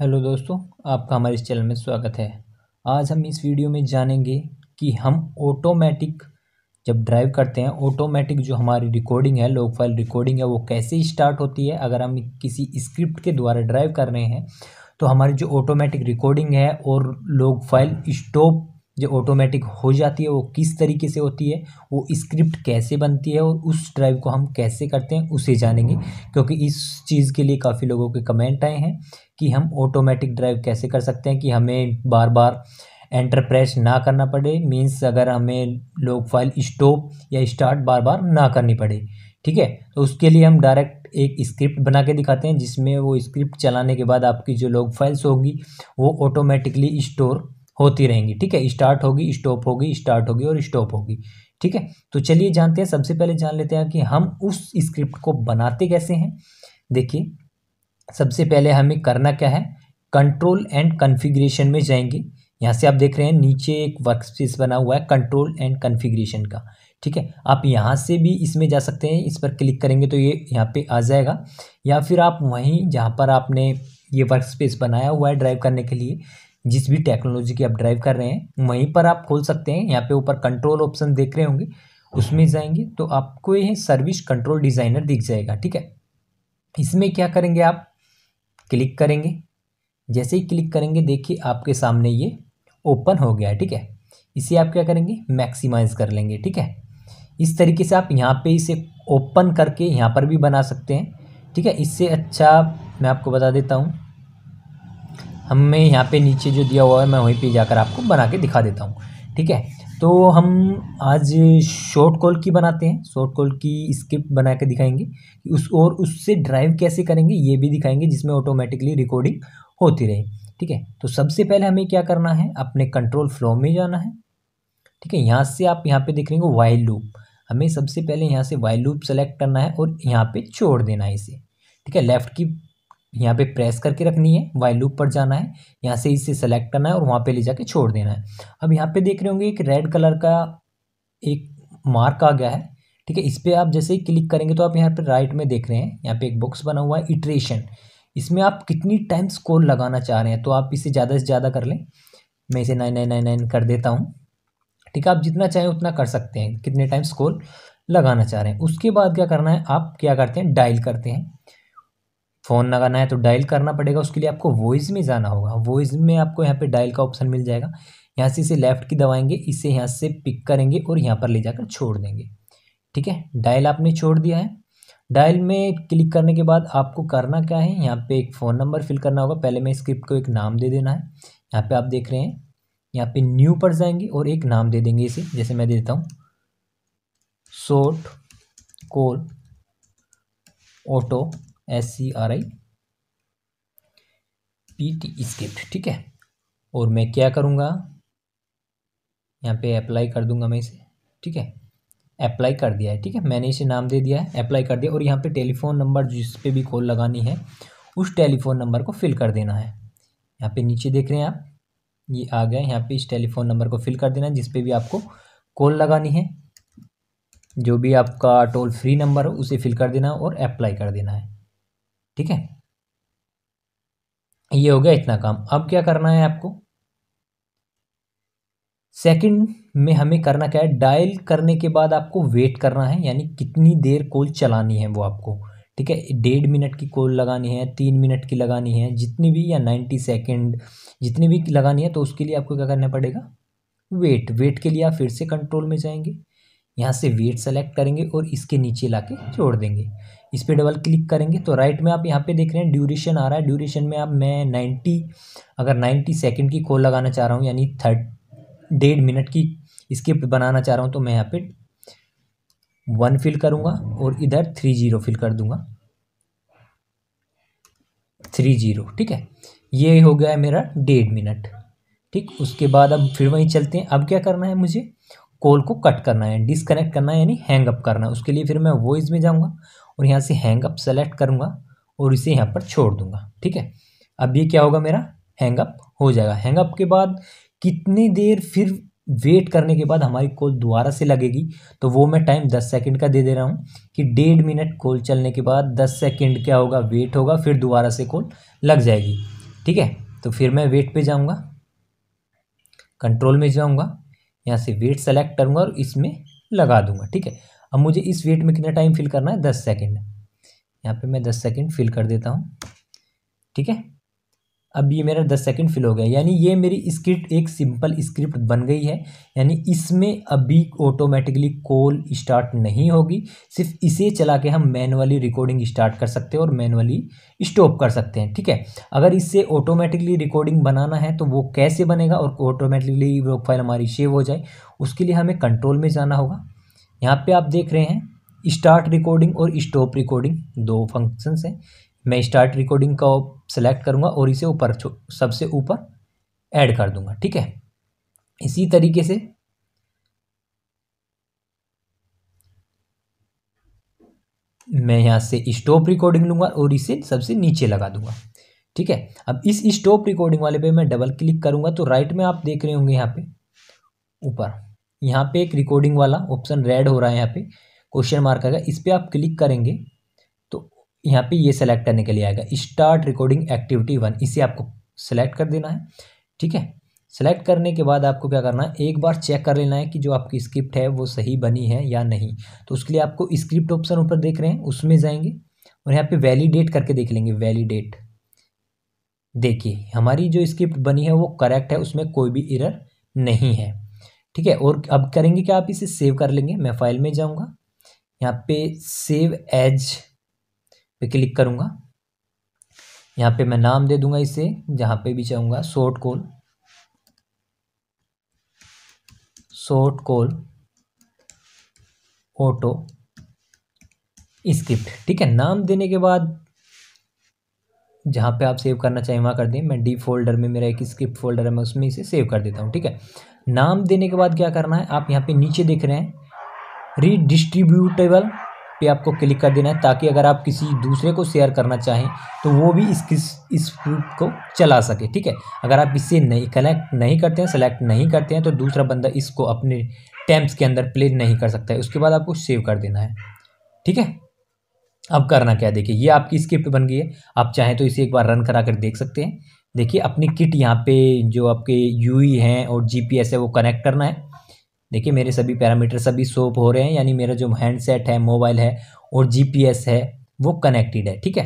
Hello दोस्तों आपका हमारे इस चैनल में स्वागत है आज हम इस वीडियो में जानेंगे कि हम ऑटोमेटिक जब ड्राइव करते हैं ऑटोमेटिक जो हमारी रिकॉर्डिंग है लोक फाइल रिकॉर्डिंग है वो कैसे स्टार्ट होती है अगर हम किसी स्क्रिप्ट के द्वारा ड्राइव कर रहे हैं तो हमारी जो ऑटोमेटिक रिकॉर्डिंग है और लोक फाइल स्टॉप जो ऑटोमेटिक हो जाती है वो किस तरीके से होती है वो स्क्रिप्ट कैसे बनती है और उस ड्राइव को हम कैसे करते हैं उसे जानेंगे क्योंकि इस चीज़ के लिए काफ़ी लोगों के कमेंट आए हैं कि हम ऑटोमेटिक ड्राइव कैसे कर सकते हैं कि हमें बार बार एंटर प्रेस ना करना पड़े मीन्स अगर हमें लोग फाइल स्टॉप या स्टार्ट बार बार ना करनी पड़े ठीक है तो उसके लिए हम डायरेक्ट एक स्क्रिप्ट बना के दिखाते हैं जिसमें वो स्क्रिप्ट चलाने के बाद आपकी जो लॉग फाइल्स होगी वो ऑटोमेटिकली स्टोर होती रहेंगी ठीक है स्टार्ट होगी स्टॉप होगी स्टार्ट होगी और स्टॉप होगी ठीक है तो चलिए जानते हैं सबसे पहले जान लेते हैं कि हम उस स्क्रिप्ट को बनाते कैसे हैं देखिए सबसे पहले हमें करना क्या है कंट्रोल एंड कन्फिग्रेशन में जाएंगे यहाँ से आप देख रहे हैं नीचे एक वर्कस्पेस बना हुआ है कंट्रोल एंड कन्फिग्रेशन का ठीक है आप यहाँ से भी इसमें जा सकते हैं इस पर क्लिक करेंगे तो ये यह यहाँ पे आ जाएगा या फिर आप वहीं जहाँ पर आपने ये वर्कस्पेस बनाया हुआ है ड्राइव करने के लिए जिस भी टेक्नोलॉजी की आप ड्राइव कर रहे हैं वहीं पर आप खोल सकते हैं यहाँ पे ऊपर कंट्रोल ऑप्शन देख रहे होंगे उसमें अच्छा। जाएंगे तो आपको ये सर्विस कंट्रोल डिज़ाइनर दिख जाएगा ठीक है इसमें क्या करेंगे आप क्लिक करेंगे जैसे ही क्लिक करेंगे देखिए आपके सामने ये ओपन हो गया है ठीक है इसे आप क्या करेंगे मैक्सिमाइज कर लेंगे ठीक है इस तरीके से आप यहाँ पे इसे ओपन करके यहाँ पर भी बना सकते हैं ठीक है इससे अच्छा मैं आपको बता देता हूँ हमें यहाँ पे नीचे जो दिया हुआ है मैं वहीं पे जाकर आपको बना के दिखा देता हूँ ठीक है तो हम आज शॉर्ट कॉल की बनाते हैं शॉर्ट कॉल की स्क्रिप्ट बना के दिखाएंगे उस और उससे ड्राइव कैसे करेंगे ये भी दिखाएंगे जिसमें ऑटोमेटिकली रिकॉर्डिंग होती रहे ठीक है तो सबसे पहले हमें क्या करना है अपने कंट्रोल फ्लो में जाना है ठीक है यहाँ से आप यहाँ पे देख रहे हो वाइल लूप हमें सबसे पहले यहाँ से वाइल लूप सेलेक्ट करना है और यहाँ पर छोड़ देना है इसे ठीक है लेफ्ट की यहाँ पे प्रेस करके रखनी है वाई लूप पर जाना है यहाँ से इसे सेलेक्ट करना है और वहाँ पे ले जाके छोड़ देना है अब यहाँ पे देख रहे होंगे एक रेड कलर का एक मार्क आ गया है ठीक है इस पर आप जैसे ही क्लिक करेंगे तो आप यहाँ पर राइट में देख रहे हैं यहाँ पे एक बॉक्स बना हुआ है इट्रेशन इसमें आप कितनी टाइम स्कोर लगाना चाह रहे हैं तो आप इसे ज़्यादा से ज़्यादा कर लें मैं इसे नाइन नाइन नाइन नाइन कर देता हूँ ठीक है आप जितना चाहें उतना कर सकते हैं कितने टाइम स्कोर लगाना चाह रहे हैं उसके बाद क्या करना है आप क्या करते हैं डायल करते हैं फ़ोन लगाना है तो डायल करना पड़ेगा उसके लिए आपको वॉइस में जाना होगा वॉइस में आपको यहाँ पे डायल का ऑप्शन मिल जाएगा यहाँ से इसे लेफ़्ट की दबाएंगे इसे यहाँ से पिक करेंगे और यहाँ पर ले जाकर छोड़ देंगे ठीक है डायल आपने छोड़ दिया है डायल में क्लिक करने के बाद आपको करना क्या है यहाँ पे एक फ़ोन नंबर फिल करना होगा पहले मैं स्क्रिप्ट को एक नाम दे देना है यहाँ पे आप देख रहे हैं यहाँ पे न्यू पर जाएंगे और एक नाम दे देंगे इसे जैसे मैं देता हूँ short call auto S C R I P T script ठीक है और मैं क्या करूँगा यहाँ पे अप्लाई कर दूंगा मैं इसे ठीक है अप्लाई कर दिया है ठीक है मैंने इसे नाम दे दिया है अप्लाई कर दिया और यहाँ पे टेलीफोन नंबर जिस पे भी कॉल लगानी है उस टेलीफोन नंबर को फिल कर देना है यहाँ पे नीचे देख रहे हैं आप ये आ गया यहाँ पे इस टेलीफोन नंबर को फिल कर देना है जिस भी आपको कॉल लगानी है जो भी आपका टोल फ्री नंबर हो उसे फिल कर देना और अप्लाई कर देना है ठीक है ये हो गया इतना काम अब क्या करना है आपको सेकंड में हमें करना क्या है डायल करने के बाद आपको वेट करना है यानी कितनी देर कॉल चलानी है वो आपको ठीक है डेढ़ मिनट की कॉल लगानी है तीन मिनट की लगानी है जितनी भी या नाइन्टी सेकेंड जितनी भी लगानी है तो उसके लिए आपको क्या करना पड़ेगा वेट वेट के लिए आप फिर से कंट्रोल में जाएंगे यहाँ से वेट सेलेक्ट करेंगे और इसके नीचे ला छोड़ देंगे इस पर डबल क्लिक करेंगे तो राइट में आप यहाँ पे देख रहे हैं ड्यूरेशन आ रहा है ड्यूरेशन में आप मैं 90 अगर 90 सेकंड की कॉल लगाना चाह रहा हूँ यानी थर्ड डेढ़ मिनट की स्किप बनाना चाह रहा हूँ तो मैं यहाँ पे वन फिल करूँगा और इधर थ्री जीरो फिल कर दूँगा थ्री जीरो ठीक है ये हो गया है मेरा डेढ़ मिनट ठीक उसके बाद अब फिर वहीं चलते हैं अब क्या करना है मुझे कॉल को कट करना है डिसकनेक्ट करना है यानी हैंग अप करना है उसके लिए फिर मैं वॉइस में जाऊँगा और यहाँ से हैंग अप सेलेक्ट करूँगा और इसे यहाँ पर छोड़ दूँगा ठीक है अब ये क्या होगा मेरा हैंग अप हो जाएगा हैंग अप के बाद कितनी देर फिर वेट करने के बाद हमारी कॉल दोबारा से लगेगी तो वो मैं टाइम दस सेकंड का दे दे रहा हूँ कि डेढ़ मिनट कॉल चलने के बाद दस सेकंड क्या होगा वेट होगा फिर दोबारा से कॉल लग जाएगी ठीक है तो फिर मैं वेट पे जाऊँगा कंट्रोल में जाऊँगा यहाँ से वेट सेलेक्ट करूँगा और इसमें लगा दूंगा ठीक है अब मुझे इस वेट में कितना टाइम फिल करना है दस सेकेंड यहाँ पर मैं दस सेकेंड फिल कर देता हूँ ठीक है अब ये मेरा दस सेकंड फिल हो गया यानी ये मेरी स्क्रिप्ट एक सिंपल स्क्रिप्ट बन गई है यानी इसमें अभी ऑटोमेटिकली कॉल स्टार्ट नहीं होगी सिर्फ इसे चला के हम मैनुअली रिकॉर्डिंग स्टार्ट कर सकते हैं और मैनुअली स्टॉप कर सकते हैं ठीक है अगर इससे ऑटोमेटिकली रिकॉर्डिंग बनाना है तो वो कैसे बनेगा और ऑटोमेटिकली वो फाइल हमारी सेव हो जाए उसके लिए हमें कंट्रोल में जाना होगा यहाँ पर आप देख रहे हैं स्टार्ट रिकॉर्डिंग और स्टॉप रिकॉर्डिंग दो फंक्शंस हैं मैं स्टार्ट रिकॉर्डिंग का सेलेक्ट करूँगा और इसे ऊपर सबसे ऊपर ऐड कर दूंगा ठीक है इसी तरीके से मैं यहाँ से स्टॉप रिकॉर्डिंग लूँगा और इसे सबसे नीचे लगा दूंगा ठीक है अब इस स्टॉप रिकॉर्डिंग वाले पे मैं डबल क्लिक करूँगा तो राइट में आप देख रहे होंगे यहाँ पे ऊपर यहाँ पे एक रिकॉर्डिंग वाला ऑप्शन रेड हो रहा है यहाँ पे क्वेश्चन मार्क आएगा इस पर आप क्लिक करेंगे यहाँ पे ये सेलेक्ट करने के लिए आएगा स्टार्ट रिकॉर्डिंग एक्टिविटी वन इसे आपको सेलेक्ट कर देना है ठीक है सेलेक्ट करने के बाद आपको क्या करना है एक बार चेक कर लेना है कि जो आपकी स्क्रिप्ट है वो सही बनी है या नहीं तो उसके लिए आपको स्क्रिप्ट ऑप्शन ऊपर देख रहे हैं उसमें जाएंगे और यहाँ पे वैलिडेट करके देख लेंगे वैलिडेट देखिए हमारी जो स्क्रिप्ट बनी है वो करेक्ट है उसमें कोई भी इरर नहीं है ठीक है और अब करेंगे क्या आप इसे सेव कर लेंगे मैं फाइल में जाऊँगा यहाँ पे सेव एज पे क्लिक करूँगा यहाँ पे मैं नाम दे दूंगा इसे जहाँ पे भी चाहूँगा short call short call auto script ठीक है नाम देने के बाद जहाँ पे आप सेव करना चाहें वहाँ कर दें मैं डी फोल्डर में मेरा एक स्क्रिप्ट फोल्डर है मैं उसमें इसे सेव कर देता हूँ ठीक है नाम देने के बाद क्या करना है आप यहाँ पे नीचे देख रहे हैं रीडिस्ट्रीब्यूटेबल पे आपको क्लिक कर देना है ताकि अगर आप किसी दूसरे को शेयर करना चाहें तो वो भी इस किस इस प्रूफ को चला सके ठीक है अगर आप इसे नहीं कनेक्ट नहीं करते हैं सेलेक्ट नहीं करते हैं तो दूसरा बंदा इसको अपने टैम्प्स के अंदर प्ले नहीं कर सकता है उसके बाद आपको सेव कर देना है ठीक है अब करना क्या देखिए ये आपकी स्क्रिप्ट बन गई है आप चाहें तो इसे एक बार रन करा कर देख सकते हैं देखिए अपनी किट यहाँ पे जो आपके यू e हैं और जी है वो कनेक्ट करना है देखिए मेरे सभी पैरामीटर सभी सोप हो रहे हैं यानी मेरा जो हैंडसेट है मोबाइल है और जीपीएस है वो कनेक्टेड है ठीक है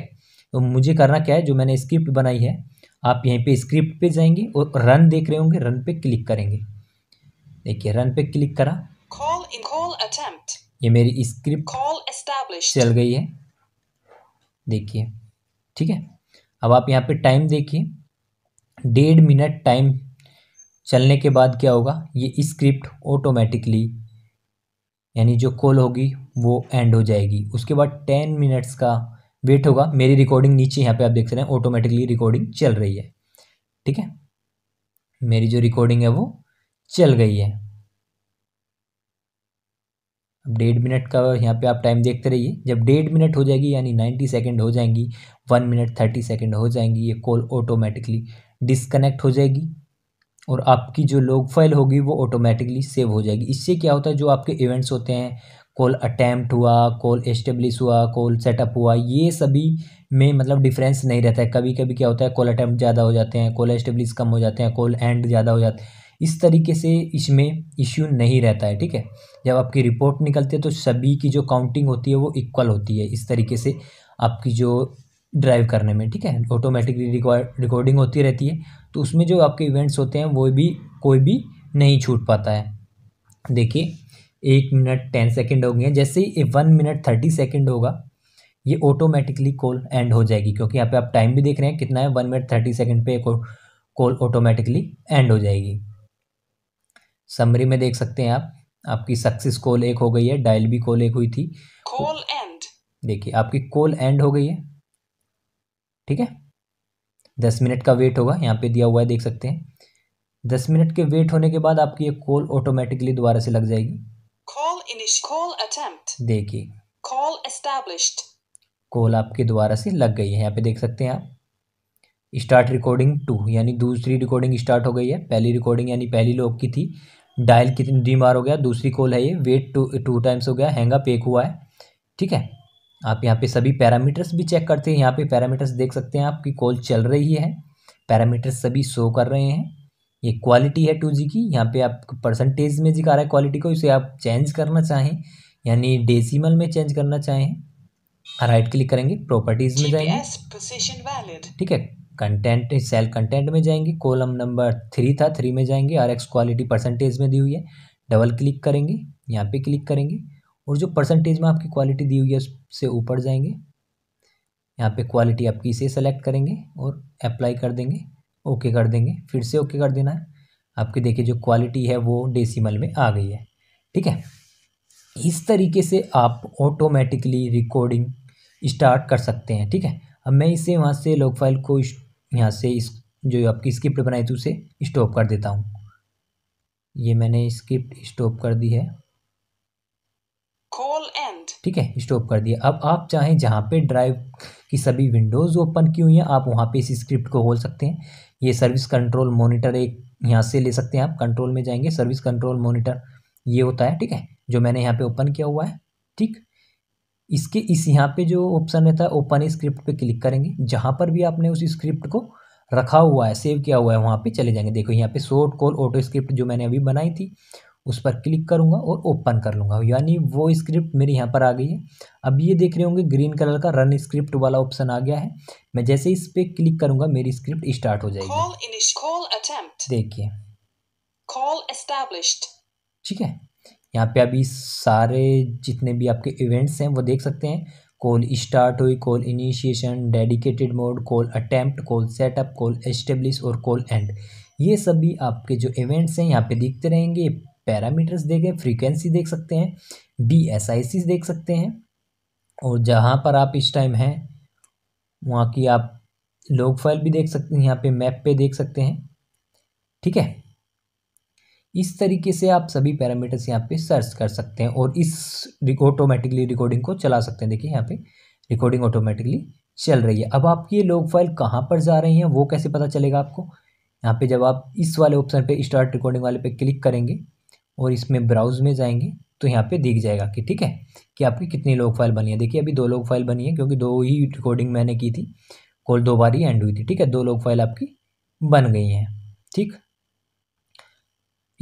तो मुझे करना क्या है जो मैंने स्क्रिप्ट बनाई है आप यहीं पे स्क्रिप्ट पे जाएंगे और रन देख रहे होंगे रन पे क्लिक करेंगे देखिए रन पे क्लिक करा call in, call ये मेरी स्क्रिप्ट चल गई है देखिए ठीक है अब आप यहाँ पे टाइम देखिए डेढ़ मिनट टाइम चलने के बाद क्या होगा ये स्क्रिप्ट ऑटोमेटिकली यानी जो कॉल होगी वो एंड हो जाएगी उसके बाद टेन मिनट्स का वेट होगा मेरी रिकॉर्डिंग नीचे यहाँ पे आप देख सकते हैं ऑटोमेटिकली रिकॉर्डिंग चल रही है ठीक है मेरी जो रिकॉर्डिंग है वो चल गई है अब डेढ़ मिनट का यहाँ पे आप टाइम देखते रहिए जब डेढ़ मिनट हो जाएगी यानी नाइन्टी सेकेंड हो जाएंगी वन मिनट थर्टी सेकेंड हो जाएंगी ये कॉल ऑटोमेटिकली डिसकनेक्ट हो जाएगी और आपकी जो लॉग फाइल होगी वो ऑटोमेटिकली सेव हो जाएगी इससे क्या होता है जो आपके इवेंट्स होते हैं कॉल अटैम्प्ट हुआ कॉल एस्टेब्लिश हुआ कॉल सेटअप हुआ ये सभी में मतलब डिफरेंस नहीं रहता है कभी कभी क्या होता है कॉल अटैम्प्ट ज़्यादा हो जाते हैं कॉल एस्टेब्लिश कम हो जाते हैं कॉल एंड ज़्यादा हो जाते हैं इस तरीके से इसमें इश्यू नहीं रहता है ठीक है जब आपकी रिपोर्ट निकलती है तो सभी की जो काउंटिंग होती है वो इक्वल होती है इस तरीके से आपकी जो ड्राइव करने में ठीक है ऑटोमेटिकली रिकॉर्डिंग होती रहती है तो उसमें जो आपके इवेंट्स होते हैं वो भी कोई भी नहीं छूट पाता है देखिए एक मिनट टेन सेकेंड हो गए जैसे ही वन मिनट थर्टी सेकेंड होगा ये ऑटोमेटिकली कॉल एंड हो जाएगी क्योंकि यहाँ पे आप टाइम भी देख रहे हैं कितना है वन मिनट थर्टी सेकेंड पे कॉल ऑटोमेटिकली एंड हो जाएगी समरी में देख सकते हैं आप आपकी सक्सेस कॉल एक हो गई है डायल भी कॉल एक हुई थी कॉल एंड देखिए आपकी कॉल एंड हो गई है ठीक है दस मिनट का वेट होगा यहाँ पे दिया हुआ है देख सकते हैं दस मिनट के वेट होने के बाद आपकी ये कॉल ऑटोमेटिकली दोबारा से लग जाएगी कॉल कॉल अटेम्प्ट देखिए कॉल एस्टैब्लिश्ड कॉल आपके दोबारा से लग गई है यहाँ पे देख सकते हैं आप स्टार्ट रिकॉर्डिंग टू यानी दूसरी रिकॉर्डिंग स्टार्ट हो गई है पहली रिकॉर्डिंग यानी पहली लोग की थी डायल कितनी डी मार हो गया दूसरी कॉल है ये वेट टू टू टाइम्स हो गया हैंगा पेक हुआ है ठीक है आप यहाँ पे सभी पैरामीटर्स भी चेक करते हैं यहाँ पे पैरामीटर्स देख सकते हैं आपकी कॉल चल रही है पैरामीटर्स सभी शो कर रहे हैं ये क्वालिटी है टू जी की यहाँ पे आप परसेंटेज में दिखा रहा है क्वालिटी को इसे आप चेंज करना चाहें यानी डेसिमल में चेंज करना चाहें राइट क्लिक करेंगे प्रॉपर्टीज में जाएंगे ठीक है कंटेंट सेल कंटेंट में जाएंगे कॉलम नंबर थ्री था थ्री में जाएंगे आर एक्स क्वालिटी परसेंटेज में दी हुई है डबल क्लिक करेंगे यहाँ पे क्लिक करेंगे और जो परसेंटेज में आपकी क्वालिटी दी हुई है उससे ऊपर जाएंगे यहाँ पे क्वालिटी आपकी इसे सेलेक्ट करेंगे और अप्लाई कर देंगे ओके कर देंगे फिर से ओके कर देना है आपके देखिए जो क्वालिटी है वो डेसीमल में आ गई है ठीक है इस तरीके से आप ऑटोमेटिकली रिकॉर्डिंग स्टार्ट कर सकते हैं ठीक है अब मैं इसे वहाँ से लॉग फाइल को यहाँ से इस जो आपकी स्क्रिप्ट बनाई थी उसे स्टॉप कर देता हूँ ये मैंने स्क्रिप्ट स्टॉप कर दी है कॉल एंड ठीक है स्टॉप कर दिया अब आप चाहें जहाँ पे ड्राइव की सभी विंडोज़ ओपन की हुई हैं आप वहाँ पे इस स्क्रिप्ट को खोल सकते हैं ये सर्विस कंट्रोल मोनिटर एक यहाँ से ले सकते हैं आप कंट्रोल में जाएंगे सर्विस कंट्रोल मोनिटर ये होता है ठीक है जो मैंने यहाँ पे ओपन किया हुआ है ठीक इसके इस यहाँ पे जो ऑप्शन रहता है ओपन स्क्रिप्ट पे क्लिक करेंगे जहाँ पर भी आपने उस स्क्रिप्ट को रखा हुआ है सेव किया हुआ है वहाँ पे चले जाएंगे देखो यहाँ पे शॉर्ट कॉल ऑटो स्क्रिप्ट जो मैंने अभी बनाई थी उस पर क्लिक करूँगा और ओपन कर लूँगा यानी वो स्क्रिप्ट मेरे यहाँ पर आ गई है अब ये देख रहे होंगे ग्रीन कलर का रन स्क्रिप्ट वाला ऑप्शन आ गया है मैं जैसे इस पर क्लिक करूँगा मेरी स्क्रिप्ट स्टार्ट हो जाएगी देखिए ठीक है यहाँ पे अभी सारे जितने भी आपके इवेंट्स हैं वो देख सकते हैं कॉल स्टार्ट हुई call initiation dedicated mode call attempt call setup call establish और कॉल एंड ये सभी आपके जो इवेंट्स हैं यहाँ पे दिखते रहेंगे पैरामीटर्स देख गए फ्रीक्वेंसी देख सकते हैं बी एस आई सी देख सकते हैं और जहाँ पर आप इस टाइम हैं वहाँ की आप लॉग फाइल भी देख सकते हैं यहाँ पे मैप पे देख सकते हैं ठीक है इस तरीके से आप सभी पैरामीटर्स यहाँ पे सर्च कर सकते हैं और इस ऑटोमेटिकली रिकॉर्डिंग को चला सकते हैं देखिए यहाँ पे रिकॉर्डिंग ऑटोमेटिकली चल रही है अब आपकी ये लॉग फाइल कहाँ पर जा रही है वो कैसे पता चलेगा आपको यहाँ पे जब आप इस वाले ऑप्शन पे स्टार्ट रिकॉर्डिंग वाले पे क्लिक करेंगे और इसमें ब्राउज़ में जाएंगे तो यहाँ पे दिख जाएगा कि ठीक है कि आपकी कितनी लोग फाइल बनी है देखिए अभी दो लोग फाइल बनी है क्योंकि दो ही रिकॉर्डिंग मैंने की थी कॉल दो बार ही एंड हुई थी ठीक है दो लोग फाइल आपकी बन गई हैं ठीक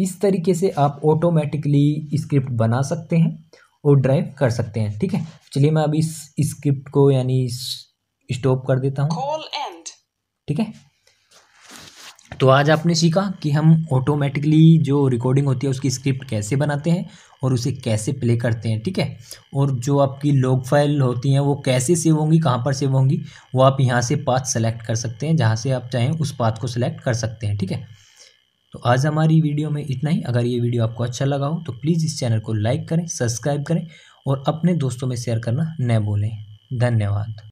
इस तरीके से आप ऑटोमेटिकली स्क्रिप्ट बना सकते हैं और ड्राइव कर सकते हैं ठीक है चलिए मैं अभी इस स्क्रिप्ट को यानी स्टॉप कर देता हूँ ठीक है तो आज आपने सीखा कि हम ऑटोमेटिकली जो रिकॉर्डिंग होती है उसकी स्क्रिप्ट कैसे बनाते हैं और उसे कैसे प्ले करते हैं ठीक है और जो आपकी लॉग फाइल होती हैं वो कैसे सेव होंगी कहाँ पर सेव होंगी वो आप यहाँ से पाथ सेलेक्ट कर सकते हैं जहाँ से आप चाहें उस पाथ को सिलेक्ट कर सकते हैं ठीक है तो आज हमारी वीडियो में इतना ही अगर ये वीडियो आपको अच्छा लगा हो तो प्लीज़ इस चैनल को लाइक करें सब्सक्राइब करें और अपने दोस्तों में शेयर करना न भूलें धन्यवाद